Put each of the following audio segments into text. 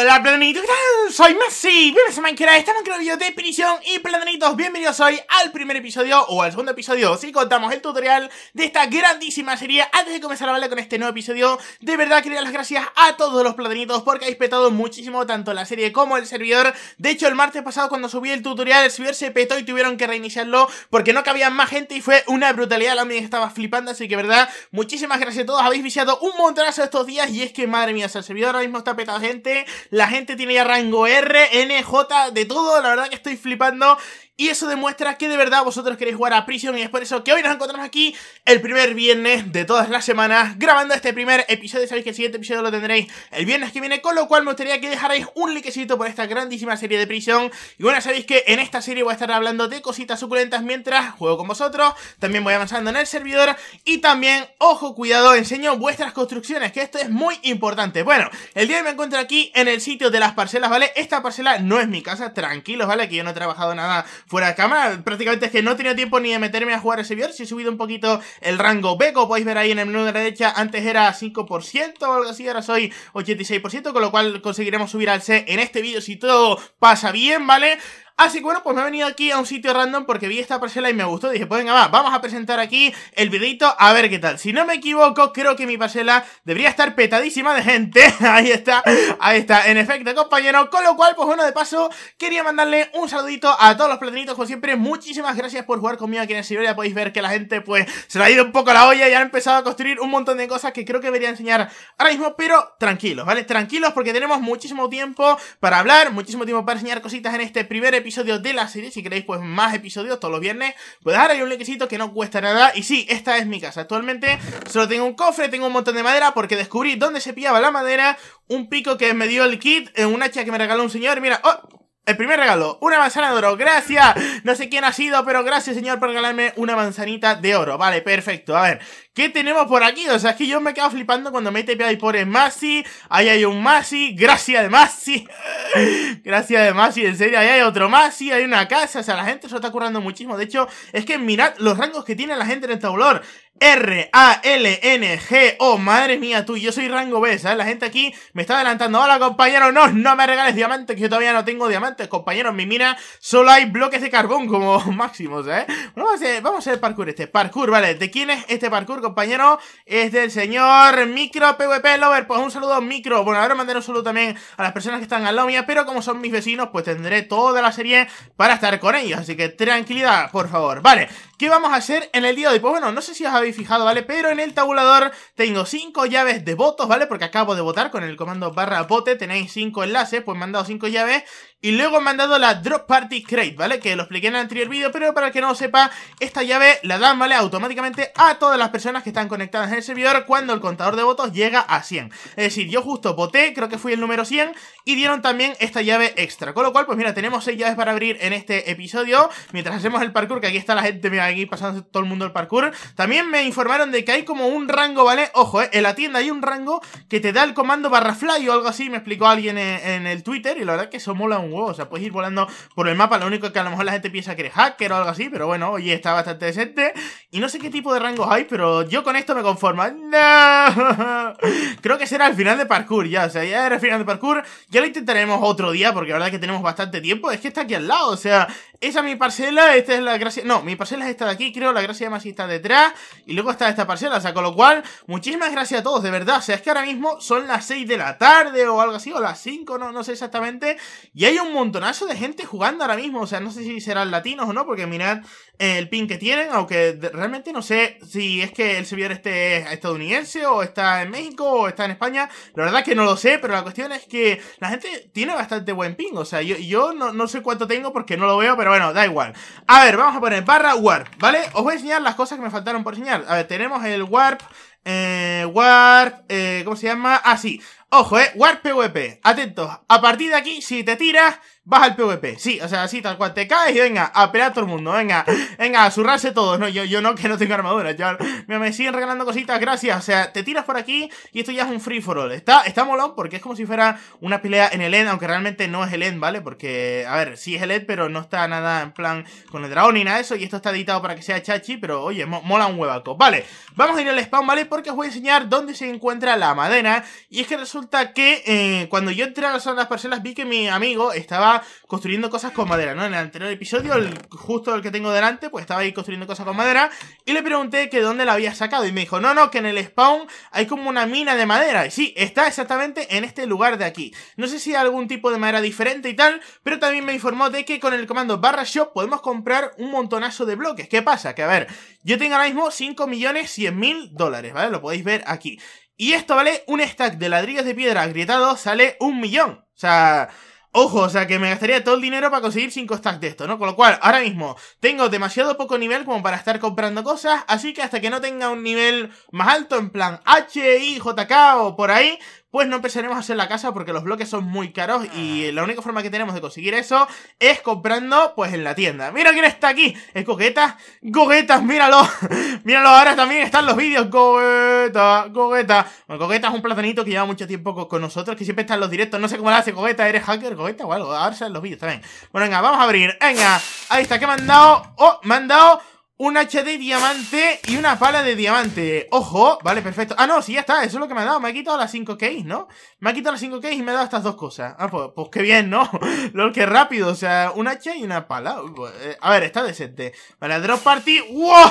hola Pladenito! ¿qué tal? Soy Messi, bienvenidos a Minecraft, estamos en un video de prisión y Platonitos, bienvenidos hoy al primer episodio o al segundo episodio si contamos el tutorial de esta grandísima serie Antes de comenzar a hablar con este nuevo episodio, de verdad quería dar las gracias a todos los planitos porque habéis petado muchísimo tanto la serie como el servidor De hecho el martes pasado cuando subí el tutorial el servidor se petó y tuvieron que reiniciarlo porque no cabían más gente y fue una brutalidad, la mía estaba flipando, así que verdad, muchísimas gracias a todos, habéis viciado un montonazo estos días y es que madre mía, el servidor ahora mismo está petado gente la gente tiene ya rango R, N, J, de todo. La verdad que estoy flipando. Y eso demuestra que de verdad vosotros queréis jugar a Prison y es por eso que hoy nos encontramos aquí el primer viernes de todas las semanas grabando este primer episodio. Sabéis que el siguiente episodio lo tendréis el viernes que viene, con lo cual me gustaría que dejarais un likecito por esta grandísima serie de Prison. Y bueno, sabéis que en esta serie voy a estar hablando de cositas suculentas mientras juego con vosotros. También voy avanzando en el servidor y también, ojo, cuidado, enseño vuestras construcciones, que esto es muy importante. Bueno, el día me encuentro aquí en el sitio de las parcelas, ¿vale? Esta parcela no es mi casa, tranquilos, ¿vale? Que yo no he trabajado nada fuera de cámara. Prácticamente es que no tenido tiempo ni de meterme a jugar ese viernes. Si he subido un poquito el rango B, como podéis ver ahí en el menú de la derecha, antes era 5% o algo así, ahora soy 86%, con lo cual conseguiremos subir al C en este vídeo si todo pasa bien, ¿vale? Así ah, que bueno, pues me he venido aquí a un sitio random porque vi esta parcela y me gustó. Dije, pues venga, va, vamos a presentar aquí el videito a ver qué tal. Si no me equivoco, creo que mi parcela debería estar petadísima de gente. ahí está, ahí está, en efecto, compañero. Con lo cual, pues bueno, de paso, quería mandarle un saludito a todos los platinitos, como siempre. Muchísimas gracias por jugar conmigo aquí en el servidor. Ya podéis ver que la gente, pues, se le ha ido un poco la olla y han empezado a construir un montón de cosas que creo que debería enseñar ahora mismo, pero tranquilos, ¿vale? Tranquilos porque tenemos muchísimo tiempo para hablar, muchísimo tiempo para enseñar cositas en este primer episodio episodios de la serie. Si queréis, pues más episodios todos los viernes. Pues dejar ahí un likecito que no cuesta nada. Y sí, esta es mi casa. Actualmente solo tengo un cofre, tengo un montón de madera porque descubrí dónde se pillaba la madera. Un pico que me dio el kit, eh, un hacha que me regaló un señor. Mira, oh, el primer regalo, una manzana de oro, gracias. No sé quién ha sido, pero gracias, señor, por regalarme una manzanita de oro. Vale, perfecto. A ver, ¿Qué tenemos por aquí? O sea, es que yo me quedo flipando cuando me mete ahí por el Masi. Ahí hay un Masi. Gracias de Masi. Gracias de Masi. En serio, ahí hay otro Masi. Hay una casa. O sea, la gente se está currando muchísimo. De hecho, es que mirad los rangos que tiene la gente en el este valor. R-A-L-N-G-O. Madre mía, tú. Yo soy rango B, ¿sabes? La gente aquí me está adelantando. Hola, compañero. No, no me regales diamantes, que yo todavía no tengo diamantes, compañeros. Mi mina solo hay bloques de carbón como máximos, ¿eh? vamos a hacer, parkour este. Parkour, vale. ¿De quién es este parkour? compañero es del señor Micro PvP Lover. Pues un saludo Micro. Bueno, ahora mandaré un saludo también a las personas que están al lado mía, pero como son mis vecinos, pues tendré toda la serie para estar con ellos. Así que tranquilidad, por favor. Vale, ¿Qué vamos a hacer en el día de hoy? Pues bueno, no sé si os habéis fijado, ¿vale? Pero en el tabulador tengo 5 llaves de votos, ¿vale? Porque acabo de votar con el comando barra bote, tenéis 5 enlaces, pues me han dado 5 llaves y luego me han la Drop Party Crate, ¿vale? Que lo expliqué en el anterior vídeo, pero para el que no lo sepa, esta llave la dan, ¿vale? Automáticamente a todas las personas que están conectadas en el servidor cuando el contador de votos llega a 100. Es decir, yo justo voté, creo que fui el número 100 y dieron también esta llave extra. Con lo cual, pues mira, tenemos 6 llaves para abrir en este episodio. Mientras hacemos el parkour, que aquí está la gente mira, aquí pasando todo el mundo el parkour. También me informaron de que hay como un rango, ¿vale? Ojo, ¿eh? en la tienda hay un rango que te da el comando barra fly o algo así, me explicó alguien en, el Twitter. Y la verdad es que eso mola un huevo. O sea, puedes ir volando por el mapa. Lo único que a lo mejor la gente piensa que eres hacker o algo así, pero bueno, oye, está bastante decente. Y no sé qué tipo de rangos hay, pero yo con esto me conformo. ¡No! Creo que será el final de parkour ya. O sea, ya era el final de parkour. Ya lo intentaremos otro día porque la verdad que tenemos bastante tiempo. Es que está aquí al lado. O sea, esa es mi parcela, esta es la gracia... No, mi parcela es esta de aquí, creo, la gracia de más está detrás. Y luego está esta parcela, o sea, con lo cual, muchísimas gracias a todos, de verdad. O sea, es que ahora mismo son las 6 de la tarde o algo así, o las 5, no, no sé exactamente. Y hay un montonazo de gente jugando ahora mismo, o sea, no sé si serán latinos o no, porque mirad eh, el pin que tienen, aunque realmente no sé si es que el servidor este estadounidense o está en México o está en España. La verdad que no lo sé, pero la cuestión es que la gente tiene bastante buen ping, o sea, yo, yo no, no sé cuánto tengo porque no lo veo, pero bueno, da igual. A ver, vamos a poner barra warp, ¿vale? Os voy a enseñar las cosas que me faltaron por enseñar. A ver, tenemos el warp, eh, warp, eh, ¿cómo se llama? Ah, sí. Ojo, eh, warp PvP. Atentos, a partir de aquí, si te tiras... Baja el PvP, sí, o sea, así tal cual Te caes y venga, a pelear a todo el mundo Venga, venga, a zurrarse todos, no, yo, yo no Que no tengo armadura, yo, me, siguen regalando cositas Gracias, o sea, te tiras por aquí Y esto ya es un free for all, está, está molón Porque es como si fuera una pelea en el end Aunque realmente no es el end, ¿vale? Porque, a ver Sí es el end, pero no está nada en plan Con el dragón ni nada de eso, y esto está editado para que sea chachi Pero, oye, mola un huevaco, vale Vamos a ir al spawn, ¿vale? Porque os voy a enseñar Dónde se encuentra la madera Y es que resulta que eh, Cuando yo entré a la zona de las parcelas Vi que mi amigo estaba construyendo cosas con madera, ¿no? En el anterior episodio, justo el que tengo delante, pues estaba ahí construyendo cosas con madera. Y le pregunté que dónde la había sacado. Y me dijo, no, no, que en el spawn hay como una mina de madera. Y sí, está exactamente en este lugar de aquí. No sé si hay algún tipo de madera diferente y tal, pero también me informó de que con el comando barra shop podemos comprar un montonazo de bloques. ¿Qué pasa? Que a ver, yo tengo ahora mismo 5 millones 100 mil dólares, ¿vale? Lo podéis ver aquí. Y esto, ¿vale? Un stack de ladrillos de piedra agrietados sale un millón. O sea, Ojo, o sea que me gastaría todo el dinero para conseguir 5 stacks de esto, ¿no? Con lo cual, ahora mismo tengo demasiado poco nivel como para estar comprando cosas, así que hasta que no tenga un nivel más alto, en plan H, I, JK o por ahí, pues no empezaremos a hacer la casa porque los bloques son muy caros y ah. la única forma que tenemos de conseguir eso es comprando pues en la tienda. Mira quién está aquí, es Cogeta ¡Cogeta! míralo, míralo, ahora también están los vídeos, Coqueta, ¡Cogeta! Bueno, Cogeta es un platanito que lleva mucho tiempo con nosotros, que siempre están los directos, no sé cómo la hace Coqueta, eres hacker, Coqueta o algo, ahora salen los vídeos también. Bueno, venga, vamos a abrir, venga, ahí está, ¿qué me han dado, oh, me han dado un hacha de diamante y una pala de diamante. ¡Ojo! Vale, perfecto. Ah, no, sí, ya está. Eso es lo que me ha dado. Me ha quitado las 5K, ¿no? Me ha quitado las 5K y me ha dado estas dos cosas. Ah, pues, pues qué bien, ¿no? lo que rápido. O sea, un hacha y una pala. Pues, eh, a ver, está decente. Vale, drop party. ¡Wow!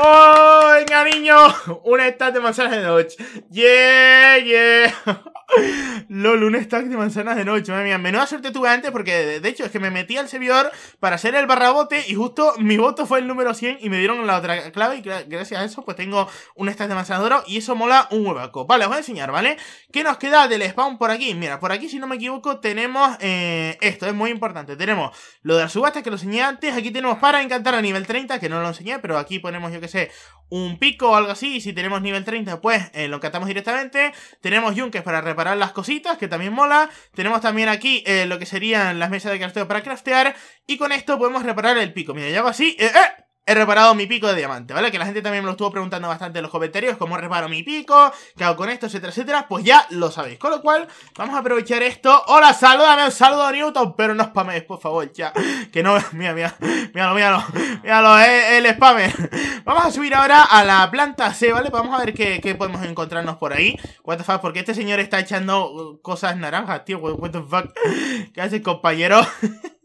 ¡Oh! ¡Venga, niño! Una estat de manzana de noche. ¡Yeah! ¡Yeah! LOL, un stack de manzanas de noche, madre mía. Menuda suerte tuve antes porque, de hecho, es que me metí al servidor para hacer el barrabote y justo mi voto fue el número 100 y me dieron la otra clave y gracias a eso pues tengo un stack de manzanas de oro y eso mola un huevaco. Vale, os voy a enseñar, ¿vale? ¿Qué nos queda del spawn por aquí? Mira, por aquí, si no me equivoco, tenemos eh, esto, es muy importante. Tenemos lo de la subasta que lo enseñé antes, aquí tenemos para encantar a nivel 30, que no lo enseñé, pero aquí ponemos, yo que sé, un pico o algo así y si tenemos nivel 30 pues eh, lo encantamos directamente. Tenemos yunques para repartir reparar las cositas, que también mola. Tenemos también aquí eh, lo que serían las mesas de crafteo para craftear. Y con esto podemos reparar el pico. Mira, ya hago así. ¡Eh! eh he reparado mi pico de diamante, ¿vale? Que la gente también me lo estuvo preguntando bastante en los comentarios, cómo reparo mi pico, qué hago con esto, etcétera, etcétera, pues ya lo sabéis. Con lo cual, vamos a aprovechar esto. Hola, salúdame, un saludo a Newton, pero no spames, por favor, ya. Que no, mira, mira, míralo, míralo, míralo, eh, el, spame Vamos a subir ahora a la planta C, ¿vale? Vamos a ver qué, podemos encontrarnos por ahí. What the fuck, porque este señor está echando uh, cosas naranjas, tío, what the fuck. ¿Qué haces, compañero?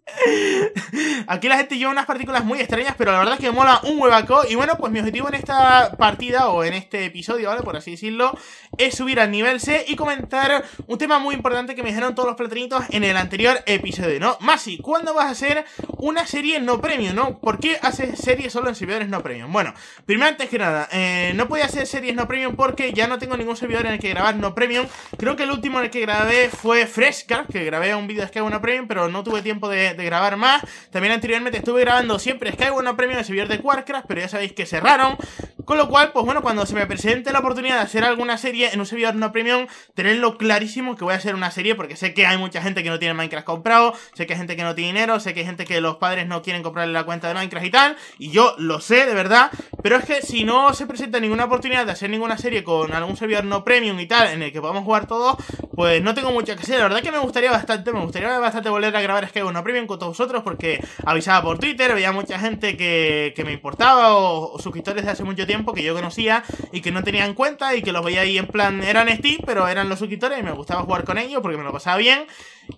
Aquí la gente lleva unas partículas muy extrañas, pero la verdad es que mola un huevaco. Y bueno, pues mi objetivo en esta partida, o en este episodio, ¿vale? Por así decirlo, es subir al nivel C y comentar un tema muy importante que me dijeron todos los platinitos en el anterior episodio, ¿no? Masi, ¿cuándo vas a hacer una serie no premium, no? ¿Por qué haces series solo en servidores no premium? Bueno, primero antes que nada, eh, no podía hacer series no premium porque ya no tengo ningún servidor en el que grabar no premium. Creo que el último en el que grabé fue Fresca, que grabé un vídeo de Skype no premium, pero no tuve tiempo de de, grabar más. También anteriormente estuve grabando siempre Skyward, Una premio de servidor de Warcraft, pero ya sabéis que cerraron. Con lo cual, pues bueno, cuando se me presente la oportunidad de hacer alguna serie en un servidor no premium, tenerlo clarísimo que voy a hacer una serie, porque sé que hay mucha gente que no tiene Minecraft comprado, sé que hay gente que no tiene dinero, sé que hay gente que los padres no quieren comprarle la cuenta de Minecraft y tal, y yo lo sé, de verdad, pero es que si no se presenta ninguna oportunidad de hacer ninguna serie con algún servidor no premium y tal, en el que podamos jugar todos, pues no tengo mucho que hacer, la verdad que me gustaría bastante, me gustaría bastante volver a grabar Skype no premium con todos vosotros, porque avisaba por Twitter, veía mucha gente que, me importaba, o, o suscriptores de hace mucho tiempo, que yo conocía y que no tenía en cuenta y que los veía ahí en plan, eran Steam, pero eran los suscriptores y me gustaba jugar con ellos porque me lo pasaba bien.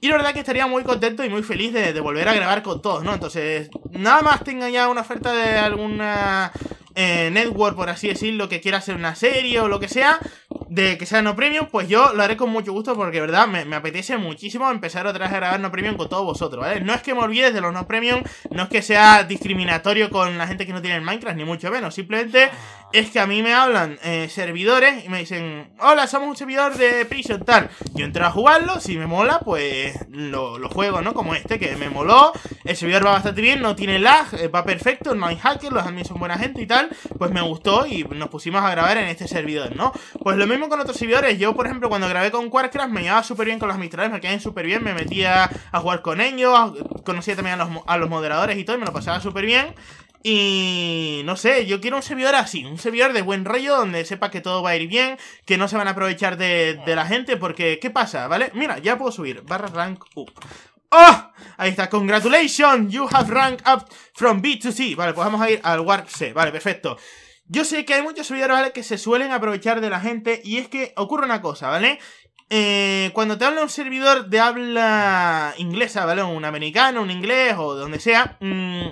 Y la verdad que estaría muy contento y muy feliz de, volver a grabar con todos, ¿no? Entonces, nada más tenga ya una oferta de alguna eh, network, por así decirlo, que quiera hacer una serie o lo que sea, de que sea No Premium, pues yo lo haré con mucho gusto porque, verdad, me, me, apetece muchísimo empezar otra vez a grabar No Premium con todos vosotros, ¿vale? No es que me olvides de los No Premium, no es que sea discriminatorio con la gente que no tiene el Minecraft, ni mucho menos, simplemente ah es que a mí me hablan eh, servidores y me dicen, hola, somos un servidor de Prison tal. Yo entro a jugarlo, si me mola, pues lo, juego, ¿no? Como este, que me moló, el servidor va bastante bien, no tiene lag, eh, va perfecto, no hay hackers, los admins son buena gente y tal, pues me gustó y nos pusimos a grabar en este servidor, ¿no? Pues lo mismo con otros servidores, yo por ejemplo cuando grabé con Warcraft me llevaba súper bien con los administradores, me quedé súper bien, me metía a jugar con ellos, conocía también a los, a los moderadores y todo, me lo pasaba súper bien. Y no sé, yo quiero un servidor así, un servidor de buen rollo, donde sepa que todo va a ir bien, que no se van a aprovechar de, de la gente, porque ¿qué pasa? ¿Vale? Mira, ya puedo subir, barra rank up. ¡Oh! Ahí está, congratulations, you have ranked up from B to C. Vale, pues vamos a ir al Warp C, vale, perfecto. Yo sé que hay muchos servidores, ¿vale? Que se suelen aprovechar de la gente y es que ocurre una cosa, ¿vale? Eh, cuando te habla un servidor de habla inglesa, ¿vale? Un americano, un inglés o donde sea... Mmm,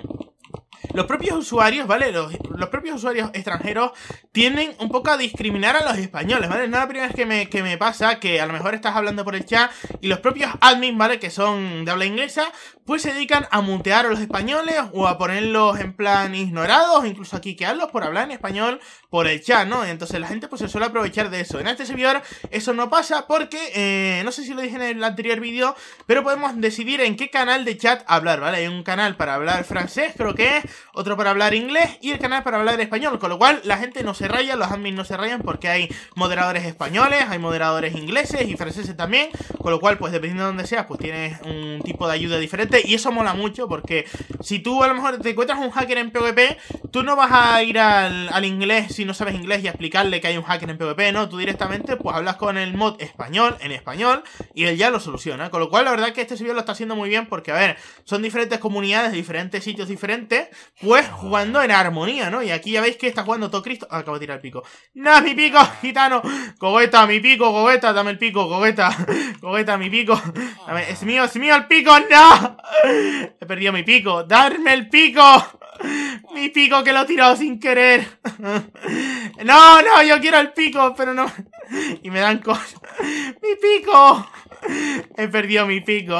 los propios usuarios, ¿vale? Los, los, propios usuarios extranjeros tienden un poco a discriminar a los españoles, ¿vale? No es la primera vez que me, que me pasa que a lo mejor estás hablando por el chat y los propios admins, ¿vale? Que son de habla inglesa, pues se dedican a mutear a los españoles o a ponerlos en plan ignorados, incluso aquí que por hablar en español por el chat, ¿no? Entonces la gente pues se suele aprovechar de eso. En este servidor eso no pasa porque, eh, no sé si lo dije en el anterior vídeo, pero podemos decidir en qué canal de chat hablar, ¿vale? Hay un canal para hablar francés, creo que es, otro para hablar inglés y el canal para hablar español, con lo cual la gente no se raya, los admins no se rayan porque hay moderadores españoles, hay moderadores ingleses y franceses también, con lo cual pues dependiendo de donde seas pues tienes un tipo de ayuda diferente y eso mola mucho porque si tú a lo mejor te encuentras un hacker en PvP, tú no vas a ir al, al inglés si no sabes inglés y explicarle que hay un hacker en PvP, no, tú directamente pues hablas con el mod español en español y él ya lo soluciona, con lo cual la verdad que este servidor lo está haciendo muy bien porque a ver, son diferentes comunidades, diferentes sitios diferentes, pues jugando en armonía, ¿no? Y aquí ya veis que está jugando todo Cristo. Ah, acabo de tirar el pico. ¡No, mi pico, gitano! ¡Cogeta, mi pico, cogeta! Dame el pico, cogeta. Cogeta, mi pico. ¡Es mío, es mío el pico! ¡No! He perdido mi pico. ¡Darme el pico! Mi pico que lo he tirado sin querer. No, no, yo quiero el pico, pero no. Y me dan cosas. ¡Mi pico! He perdido mi pico.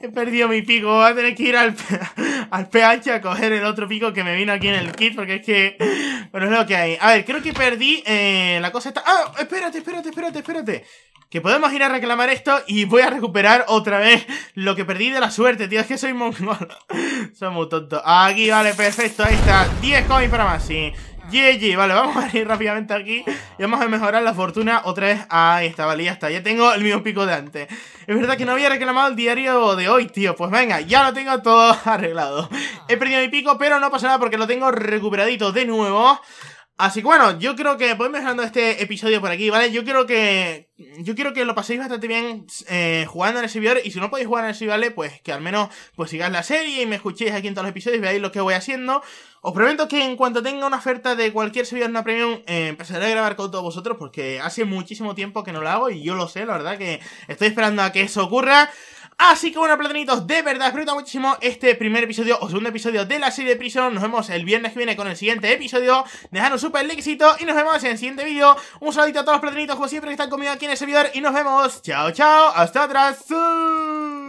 He perdido mi pico. Voy a tener que ir al al PH a coger el otro pico que me vino aquí en el kit, porque es que... Bueno, es lo que hay. A ver, creo que perdí eh, la cosa esta... ¡Ah! Espérate, espérate, espérate, espérate. Que podemos ir a reclamar esto y voy a recuperar otra vez lo que perdí de la suerte, tío. Es que soy malo. soy muy tonto. Aquí, vale, perfecto. Ahí está. 10 coins para más, sí. GG, vale, vamos a ir rápidamente aquí y vamos a mejorar la fortuna otra vez. Ahí está, vale, ya está, ya tengo el mismo pico de antes. Es verdad que no había reclamado el diario de hoy, tío. Pues venga, ya lo tengo todo arreglado. He perdido mi pico, pero no pasa nada porque lo tengo recuperadito de nuevo. Así que bueno, yo creo que voy mejorando este episodio por aquí, ¿vale? Yo creo que. Yo quiero que lo paséis bastante bien eh, jugando en el servidor. Y si no podéis jugar en el servidor, ¿vale? pues que al menos pues sigáis la serie y me escuchéis aquí en todos los episodios, y veáis lo que voy haciendo. Os prometo que en cuanto tenga una oferta de cualquier servidor una premium, eh, empezaré a grabar con todos vosotros porque hace muchísimo tiempo que no lo hago y yo lo sé, la verdad que estoy esperando a que eso ocurra. Así que bueno, platanitos, de verdad, espero muchísimo este primer episodio o segundo episodio de la serie de Prison. Nos vemos el viernes que viene con el siguiente episodio. un super likecito y nos vemos en el siguiente vídeo. Un saludito a todos los platanitos, como siempre, que están conmigo aquí en el servidor. Y nos vemos. Chao, chao. Hasta atrás.